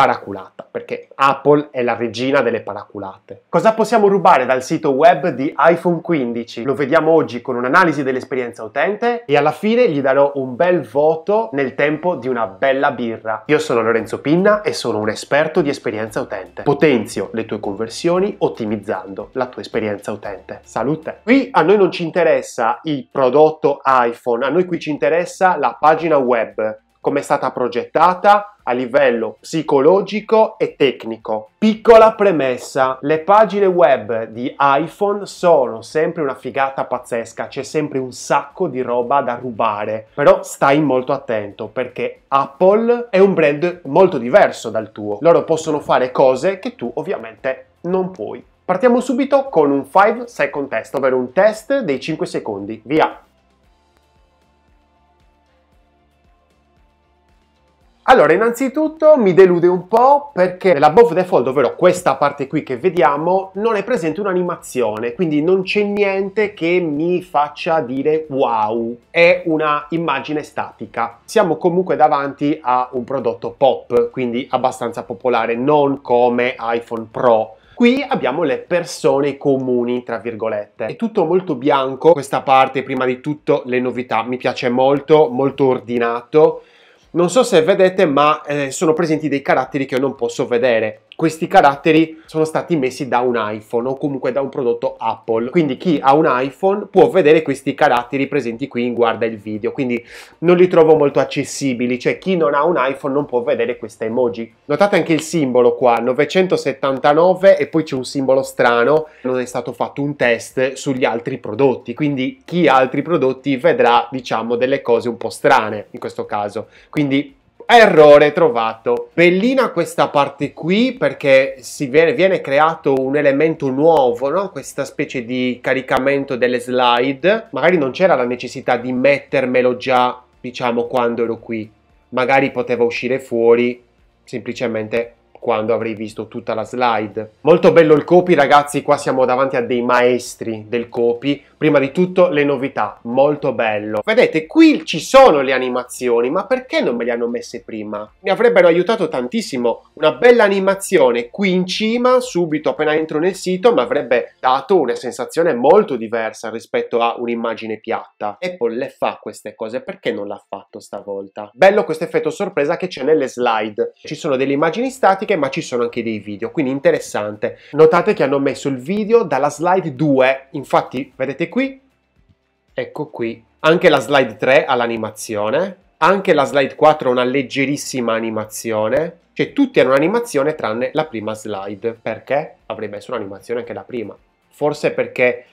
paraculata, perché Apple è la regina delle paraculate. Cosa possiamo rubare dal sito web di iPhone 15? Lo vediamo oggi con un'analisi dell'esperienza utente e alla fine gli darò un bel voto nel tempo di una bella birra. Io sono Lorenzo Pinna e sono un esperto di esperienza utente. Potenzio le tue conversioni ottimizzando la tua esperienza utente. Salute! Qui a noi non ci interessa il prodotto iPhone, a noi qui ci interessa la pagina web come è stata progettata a livello psicologico e tecnico. Piccola premessa, le pagine web di iPhone sono sempre una figata pazzesca, c'è sempre un sacco di roba da rubare, però stai molto attento perché Apple è un brand molto diverso dal tuo, loro possono fare cose che tu ovviamente non puoi. Partiamo subito con un 5 second test, ovvero un test dei 5 secondi, via! Allora, innanzitutto mi delude un po' perché nella Default, ovvero questa parte qui che vediamo, non è presente un'animazione, quindi non c'è niente che mi faccia dire wow, è una immagine statica. Siamo comunque davanti a un prodotto pop, quindi abbastanza popolare, non come iPhone Pro Qui abbiamo le persone comuni, tra virgolette. È tutto molto bianco, questa parte prima di tutto le novità, mi piace molto, molto ordinato. Non so se vedete, ma eh, sono presenti dei caratteri che io non posso vedere questi caratteri sono stati messi da un iPhone o comunque da un prodotto Apple. Quindi chi ha un iPhone può vedere questi caratteri presenti qui in guarda il video. Quindi non li trovo molto accessibili, cioè chi non ha un iPhone non può vedere queste emoji. Notate anche il simbolo qua, 979 e poi c'è un simbolo strano. Non è stato fatto un test sugli altri prodotti, quindi chi ha altri prodotti vedrà, diciamo, delle cose un po' strane in questo caso. Quindi Errore trovato. Bellina questa parte qui perché viene, viene, creato un elemento nuovo, no? questa specie di caricamento delle slide. Magari non c'era la necessità di mettermelo già, diciamo, quando ero qui. Magari poteva uscire fuori semplicemente quando avrei visto tutta la slide. Molto bello il copy ragazzi, qua siamo davanti a dei maestri del copy Prima di tutto le novità, molto bello. Vedete, qui ci sono le animazioni, ma perché non me le hanno messe prima? Mi avrebbero aiutato tantissimo. Una bella animazione qui in cima, subito appena entro nel sito, mi avrebbe dato una sensazione molto diversa rispetto a un'immagine piatta. Apple le fa queste cose, perché non l'ha fatto stavolta? Bello questo effetto sorpresa che c'è nelle slide. Ci sono delle immagini statiche, ma ci sono anche dei video, quindi interessante. Notate che hanno messo il video dalla slide 2, infatti vedete qui, ecco qui, anche la slide 3 ha l'animazione, anche la slide 4 ha una leggerissima animazione, cioè tutti hanno un'animazione tranne la prima slide, perché Avrei messo un'animazione anche la prima, forse perché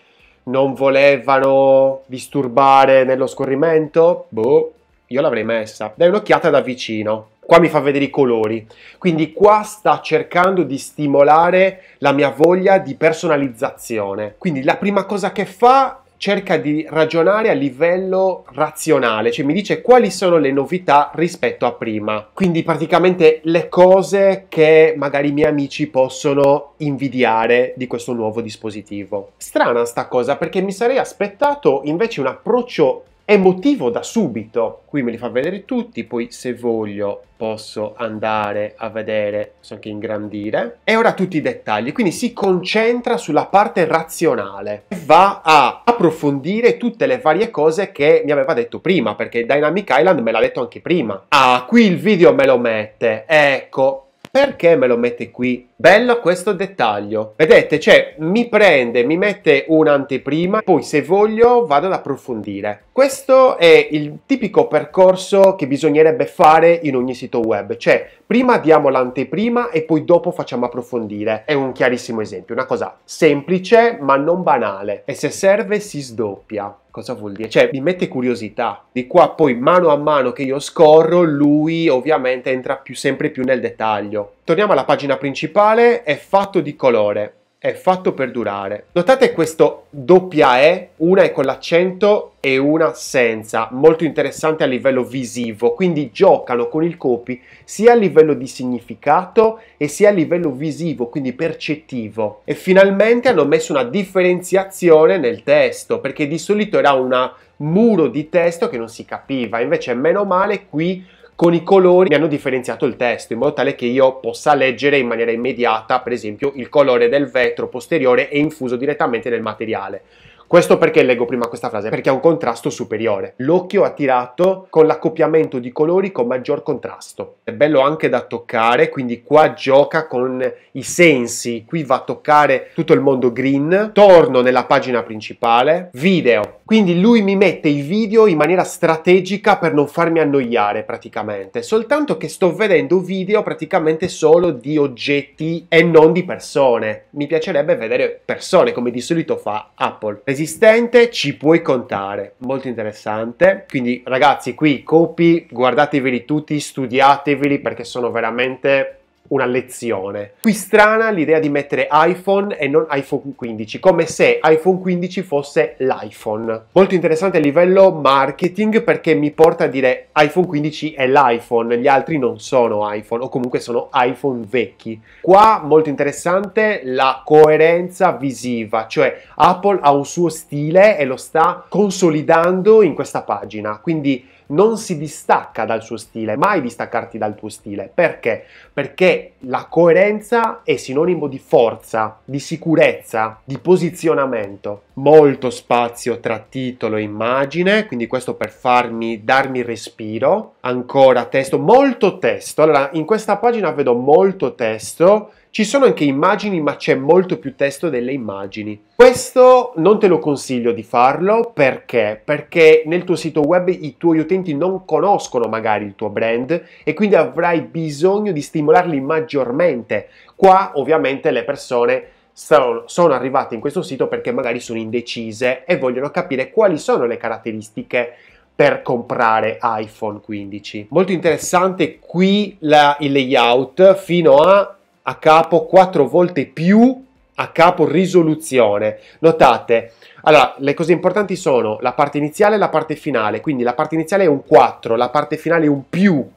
non volevano disturbare nello scorrimento, boh, io l'avrei messa, dai un'occhiata da vicino, qua mi fa vedere i colori. Quindi qua sta cercando di stimolare la mia voglia di personalizzazione. Quindi la prima cosa che fa cerca di ragionare a livello razionale, cioè mi dice quali sono le novità rispetto a prima. Quindi praticamente le cose che magari i miei amici possono invidiare di questo nuovo dispositivo. Strana sta cosa perché mi sarei aspettato invece un approccio è motivo da subito, qui me li fa vedere tutti, poi se voglio posso andare a vedere, posso anche ingrandire, e ora tutti i dettagli, quindi si concentra sulla parte razionale, va a approfondire tutte le varie cose che mi aveva detto prima, perché Dynamic Island me l'ha detto anche prima. Ah, qui il video me lo mette, ecco, perché me lo mette qui? Bello questo dettaglio. Vedete, cioè mi prende, mi mette un'anteprima, poi se voglio vado ad approfondire. Questo è il tipico percorso che bisognerebbe fare in ogni sito web, cioè prima diamo l'anteprima e poi dopo facciamo approfondire. È un chiarissimo esempio, una cosa semplice ma non banale e se serve si sdoppia cosa vuol dire? Cioè mi mette curiosità. Di qua poi mano a mano che io scorro, lui ovviamente entra più, sempre più nel dettaglio. Torniamo alla pagina principale, è fatto di colore è fatto per durare. Notate questo doppia E, una è con l'accento e una senza, molto interessante a livello visivo, quindi giocano con il copy sia a livello di significato e sia a livello visivo, quindi percettivo. E finalmente hanno messo una differenziazione nel testo, perché di solito era un muro di testo che non si capiva, invece meno male qui con i colori mi hanno differenziato il testo in modo tale che io possa leggere in maniera immediata, per esempio, il colore del vetro posteriore e infuso direttamente nel materiale. Questo perché leggo prima questa frase? Perché ha un contrasto superiore. L'occhio attirato con l'accoppiamento di colori con maggior contrasto. È bello anche da toccare, quindi qua gioca con i sensi. Qui va a toccare tutto il mondo green. Torno nella pagina principale. Video. Quindi lui mi mette i video in maniera strategica per non farmi annoiare praticamente. Soltanto che sto vedendo video praticamente solo di oggetti e non di persone. Mi piacerebbe vedere persone come di solito fa Apple resistente, ci puoi contare. Molto interessante. Quindi ragazzi, qui copi, guardateveli tutti, studiateveli perché sono veramente una lezione. Qui strana l'idea di mettere iPhone e non iPhone 15, come se iPhone 15 fosse l'iPhone. Molto interessante a livello marketing perché mi porta a dire iPhone 15 è l'iPhone, gli altri non sono iPhone o comunque sono iPhone vecchi. Qua molto interessante la coerenza visiva, cioè Apple ha un suo stile e lo sta consolidando in questa pagina, quindi non si distacca dal suo stile, mai distaccarti dal tuo stile. Perché? Perché la coerenza è sinonimo di forza, di sicurezza, di posizionamento. Molto spazio tra titolo e immagine, quindi questo per farmi darmi respiro. Ancora testo, molto testo. Allora, in questa pagina vedo molto testo ci sono anche immagini, ma c'è molto più testo delle immagini. Questo non te lo consiglio di farlo perché? Perché nel tuo sito web i tuoi utenti non conoscono magari il tuo brand e quindi avrai bisogno di stimolarli maggiormente. Qua ovviamente le persone sono arrivate in questo sito perché magari sono indecise e vogliono capire quali sono le caratteristiche per comprare iPhone 15. Molto interessante qui la, il layout fino a a capo 4 volte più a capo risoluzione. Notate, allora, le cose importanti sono la parte iniziale e la parte finale, quindi la parte iniziale è un 4, la parte finale è un più.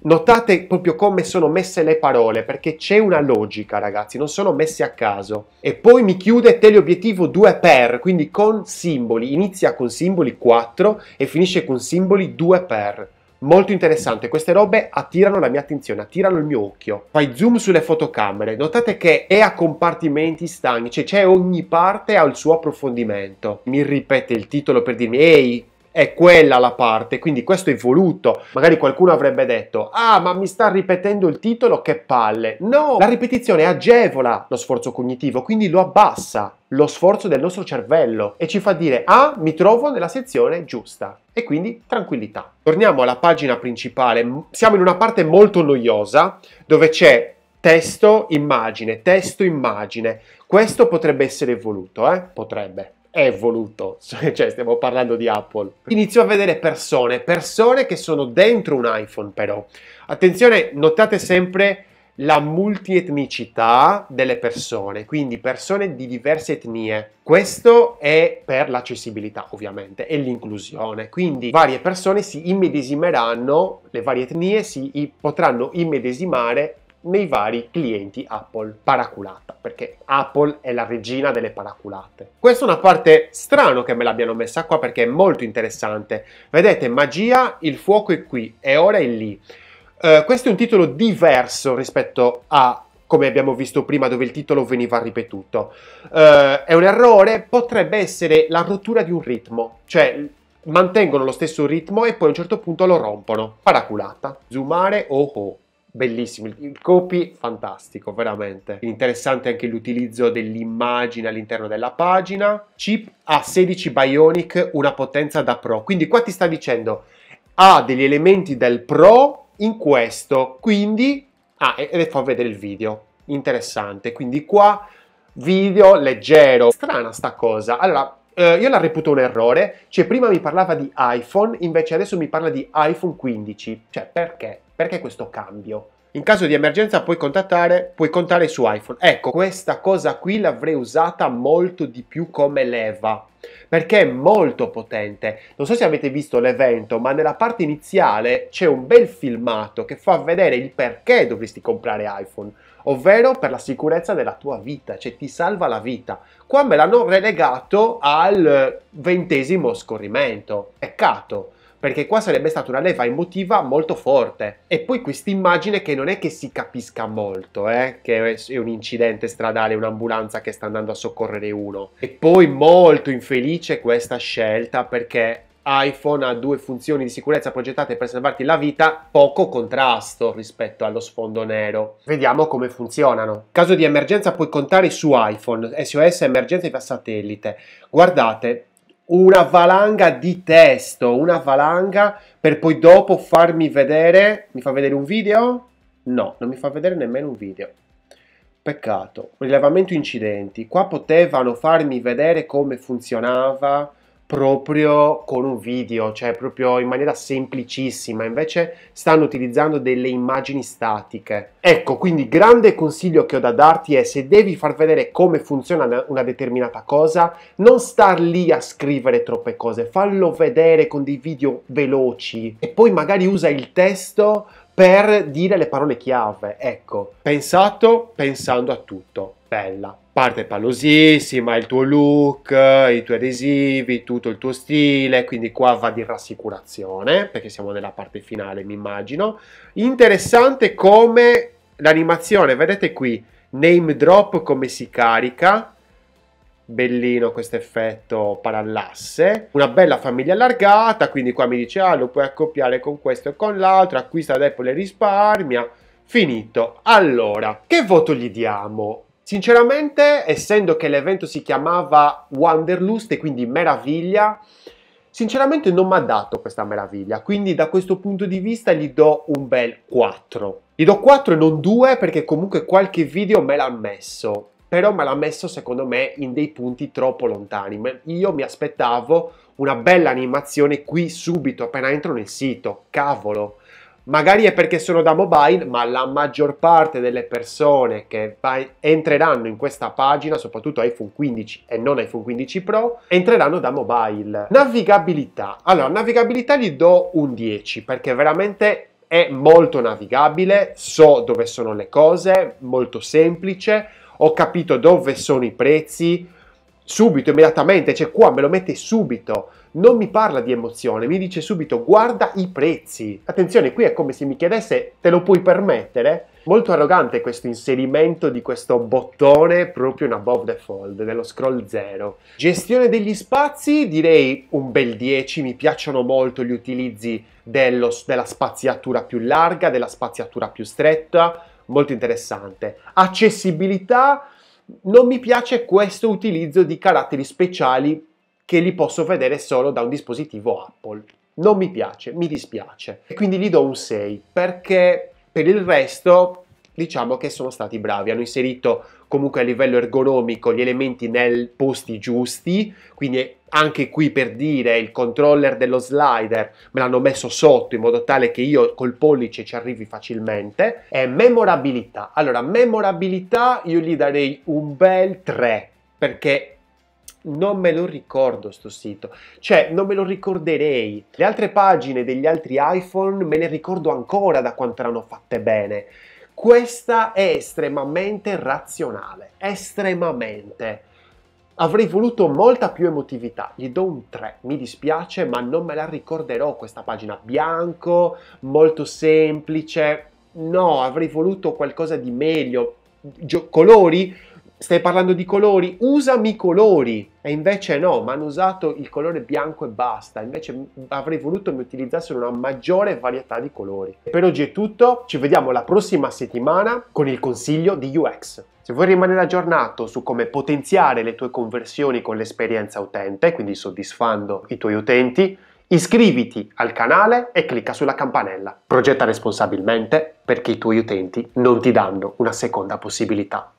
Notate proprio come sono messe le parole, perché c'è una logica, ragazzi, non sono messe a caso. E poi mi chiude teleobiettivo 2 per, quindi con simboli, inizia con simboli 4 e finisce con simboli 2 per. Molto interessante, queste robe attirano la mia attenzione, attirano il mio occhio. Fai zoom sulle fotocamere, notate che è a compartimenti stagni, cioè ogni parte ha il suo approfondimento. Mi ripete il titolo per dirmi, ehi, è quella la parte, quindi questo è voluto. Magari qualcuno avrebbe detto, ah ma mi sta ripetendo il titolo, che palle. No, la ripetizione agevola lo sforzo cognitivo, quindi lo abbassa lo sforzo del nostro cervello e ci fa dire ah mi trovo nella sezione giusta e quindi tranquillità. Torniamo alla pagina principale, siamo in una parte molto noiosa dove c'è testo immagine, testo immagine. Questo potrebbe essere voluto, eh? Potrebbe è voluto, cioè, cioè stiamo parlando di Apple. Inizio a vedere persone, persone che sono dentro un iPhone però. Attenzione, notate sempre la multietnicità delle persone, quindi persone di diverse etnie. Questo è per l'accessibilità ovviamente e l'inclusione, quindi varie persone si immedesimeranno, le varie etnie si potranno immedesimare nei vari clienti Apple. Paraculata, perché Apple è la regina delle paraculate. Questa è una parte strana che me l'abbiano messa qua perché è molto interessante. Vedete, magia, il fuoco è qui e ora è lì. Uh, questo è un titolo diverso rispetto a come abbiamo visto prima dove il titolo veniva ripetuto. Uh, è un errore, potrebbe essere la rottura di un ritmo, cioè mantengono lo stesso ritmo e poi a un certo punto lo rompono. Paraculata. Zoomare oh, oh bellissimo, il copy fantastico, veramente. Interessante anche l'utilizzo dell'immagine all'interno della pagina. Chip a 16 Bionic, una potenza da Pro. Quindi qua ti sta dicendo ha degli elementi del Pro in questo, quindi ah, e fa vedere il video. Interessante, quindi qua video leggero. Strana sta cosa. Allora, eh, io la reputo un errore, cioè prima mi parlava di iPhone, invece adesso mi parla di iPhone 15. Cioè, perché? Perché questo cambio? In caso di emergenza puoi contattare, puoi contare su iPhone. Ecco, questa cosa qui l'avrei usata molto di più come leva, perché è molto potente. Non so se avete visto l'evento, ma nella parte iniziale c'è un bel filmato che fa vedere il perché dovresti comprare iPhone, ovvero per la sicurezza della tua vita, cioè ti salva la vita. Qua me l'hanno relegato al ventesimo scorrimento. Peccato perché qua sarebbe stata una leva emotiva molto forte. E poi quest'immagine che non è che si capisca molto, eh, che è un incidente stradale, un'ambulanza che sta andando a soccorrere uno. E poi molto infelice questa scelta perché iPhone ha due funzioni di sicurezza progettate per salvarti la vita, poco contrasto rispetto allo sfondo nero. Vediamo come funzionano. Caso di emergenza puoi contare su iPhone, SOS emergenza via satellite. Guardate, una valanga di testo, una valanga per poi dopo farmi vedere, mi fa vedere un video? No, non mi fa vedere nemmeno un video. Peccato. Rilevamento incidenti. Qua potevano farmi vedere come funzionava proprio con un video, cioè proprio in maniera semplicissima, invece stanno utilizzando delle immagini statiche. Ecco, quindi grande consiglio che ho da darti è se devi far vedere come funziona una determinata cosa, non star lì a scrivere troppe cose, fallo vedere con dei video veloci e poi magari usa il testo per dire le parole chiave. Ecco, pensato pensando a tutto. Bella. Parte pallosissima, il tuo look, i tuoi adesivi, tutto il tuo stile, quindi qua va di rassicurazione, perché siamo nella parte finale, mi immagino. Interessante come l'animazione, vedete qui, name drop come si carica, bellino questo effetto parallasse una bella famiglia allargata quindi qua mi dice ah lo puoi accoppiare con questo e con l'altro acquista ad Apple e risparmia finito allora che voto gli diamo sinceramente essendo che l'evento si chiamava Wanderlust e quindi meraviglia sinceramente non mi ha dato questa meraviglia quindi da questo punto di vista gli do un bel 4 gli do 4 e non 2 perché comunque qualche video me l'ha messo però me l'ha messo secondo me in dei punti troppo lontani. Io mi aspettavo una bella animazione qui subito appena entro nel sito, cavolo. Magari è perché sono da mobile, ma la maggior parte delle persone che entreranno in questa pagina, soprattutto iPhone 15 e non iPhone 15 Pro, entreranno da mobile. Navigabilità. Allora, navigabilità gli do un 10 perché veramente è molto navigabile, so dove sono le cose, molto semplice ho capito dove sono i prezzi, subito, immediatamente, cioè qua me lo mette subito, non mi parla di emozione, mi dice subito guarda i prezzi. Attenzione, qui è come se mi chiedesse te lo puoi permettere? Molto arrogante questo inserimento di questo bottone proprio in above the fold, dello scroll 0. Gestione degli spazi, direi un bel 10, mi piacciono molto gli utilizzi dello, della spaziatura più larga, della spaziatura più stretta, molto interessante. Accessibilità, non mi piace questo utilizzo di caratteri speciali che li posso vedere solo da un dispositivo Apple. Non mi piace, mi dispiace. E quindi gli do un 6 perché per il resto diciamo che sono stati bravi, hanno inserito comunque a livello ergonomico gli elementi nei posti giusti, quindi anche qui per dire il controller dello slider me l'hanno messo sotto in modo tale che io col pollice ci arrivi facilmente e memorabilità allora memorabilità io gli darei un bel 3 perché non me lo ricordo sto sito, cioè non me lo ricorderei. Le altre pagine degli altri iPhone me le ricordo ancora da quanto erano fatte bene. Questa è estremamente razionale, estremamente. Avrei voluto molta più emotività, gli do un 3, mi dispiace ma non me la ricorderò questa pagina bianco, molto semplice, no, avrei voluto qualcosa di meglio, colori Stai parlando di colori? Usami i colori! E invece no, mi hanno usato il colore bianco e basta. Invece avrei voluto mi utilizzassero una maggiore varietà di colori. E Per oggi è tutto, ci vediamo la prossima settimana con il consiglio di UX. Se vuoi rimanere aggiornato su come potenziare le tue conversioni con l'esperienza utente, quindi soddisfando i tuoi utenti, iscriviti al canale e clicca sulla campanella. Progetta responsabilmente perché i tuoi utenti non ti danno una seconda possibilità.